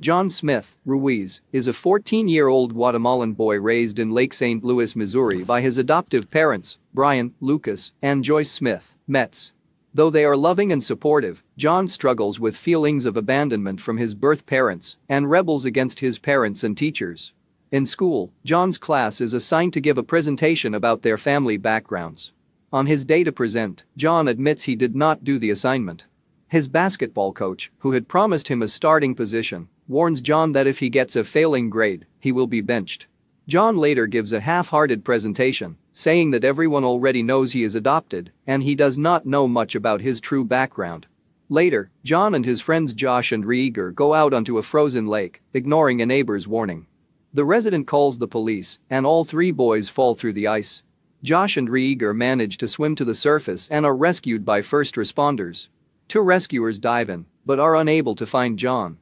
John Smith Ruiz is a 14-year-old Guatemalan boy raised in Lake St. Louis, Missouri by his adoptive parents, Brian, Lucas, and Joyce Smith, Metz. Though they are loving and supportive, John struggles with feelings of abandonment from his birth parents and rebels against his parents and teachers. In school, John's class is assigned to give a presentation about their family backgrounds. On his day to present, John admits he did not do the assignment. His basketball coach, who had promised him a starting position, warns John that if he gets a failing grade, he will be benched. John later gives a half-hearted presentation, saying that everyone already knows he is adopted and he does not know much about his true background. Later, John and his friends Josh and Rieger go out onto a frozen lake, ignoring a neighbor's warning. The resident calls the police, and all three boys fall through the ice. Josh and Rieger manage to swim to the surface and are rescued by first responders. Two rescuers dive in, but are unable to find John.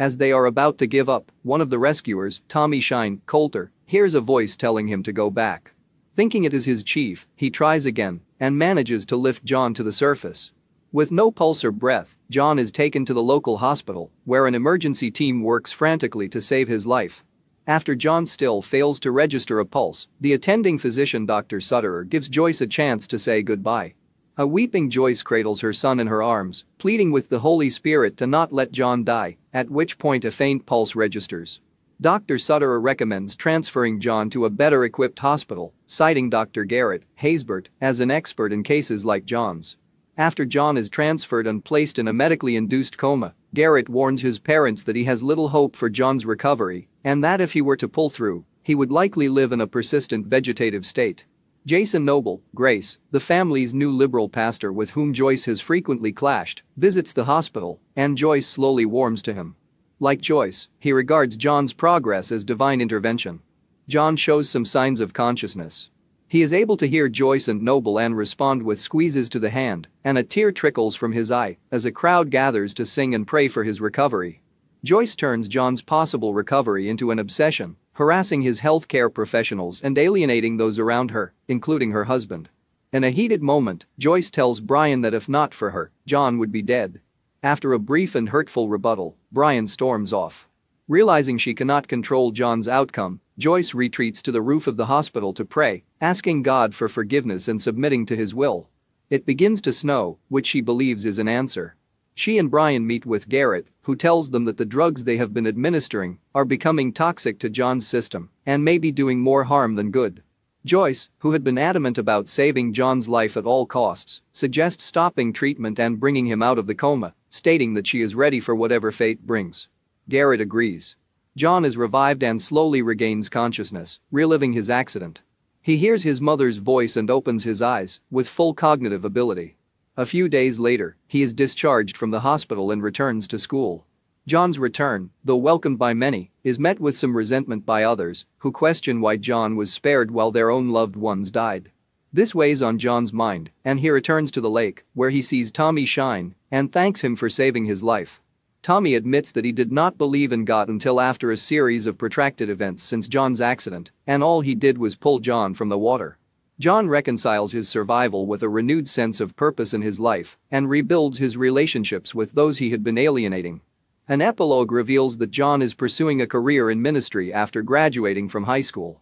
As they are about to give up, one of the rescuers, Tommy Shine Coulter, hears a voice telling him to go back. Thinking it is his chief, he tries again and manages to lift John to the surface. With no pulse or breath, John is taken to the local hospital, where an emergency team works frantically to save his life. After John still fails to register a pulse, the attending physician Dr. Sutterer gives Joyce a chance to say goodbye. A weeping Joyce cradles her son in her arms, pleading with the Holy Spirit to not let John die at which point a faint pulse registers. Dr. Sutterer recommends transferring John to a better equipped hospital, citing Dr. Garrett Haysbert as an expert in cases like John's. After John is transferred and placed in a medically induced coma, Garrett warns his parents that he has little hope for John's recovery and that if he were to pull through, he would likely live in a persistent vegetative state. Jason Noble, Grace, the family's new liberal pastor with whom Joyce has frequently clashed, visits the hospital, and Joyce slowly warms to him. Like Joyce, he regards John's progress as divine intervention. John shows some signs of consciousness. He is able to hear Joyce and Noble and respond with squeezes to the hand, and a tear trickles from his eye as a crowd gathers to sing and pray for his recovery. Joyce turns John's possible recovery into an obsession harassing his healthcare professionals and alienating those around her, including her husband. In a heated moment, Joyce tells Brian that if not for her, John would be dead. After a brief and hurtful rebuttal, Brian storms off. Realizing she cannot control John's outcome, Joyce retreats to the roof of the hospital to pray, asking God for forgiveness and submitting to his will. It begins to snow, which she believes is an answer. She and Brian meet with Garrett, who tells them that the drugs they have been administering are becoming toxic to John's system and may be doing more harm than good. Joyce, who had been adamant about saving John's life at all costs, suggests stopping treatment and bringing him out of the coma, stating that she is ready for whatever fate brings. Garrett agrees. John is revived and slowly regains consciousness, reliving his accident. He hears his mother's voice and opens his eyes with full cognitive ability. A few days later, he is discharged from the hospital and returns to school. John's return, though welcomed by many, is met with some resentment by others, who question why John was spared while their own loved ones died. This weighs on John's mind, and he returns to the lake, where he sees Tommy shine and thanks him for saving his life. Tommy admits that he did not believe in God until after a series of protracted events since John's accident, and all he did was pull John from the water. John reconciles his survival with a renewed sense of purpose in his life and rebuilds his relationships with those he had been alienating. An epilogue reveals that John is pursuing a career in ministry after graduating from high school.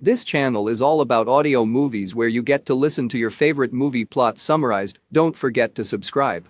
This channel is all about audio movies where you get to listen to your favorite movie plots summarized. Don't forget to subscribe.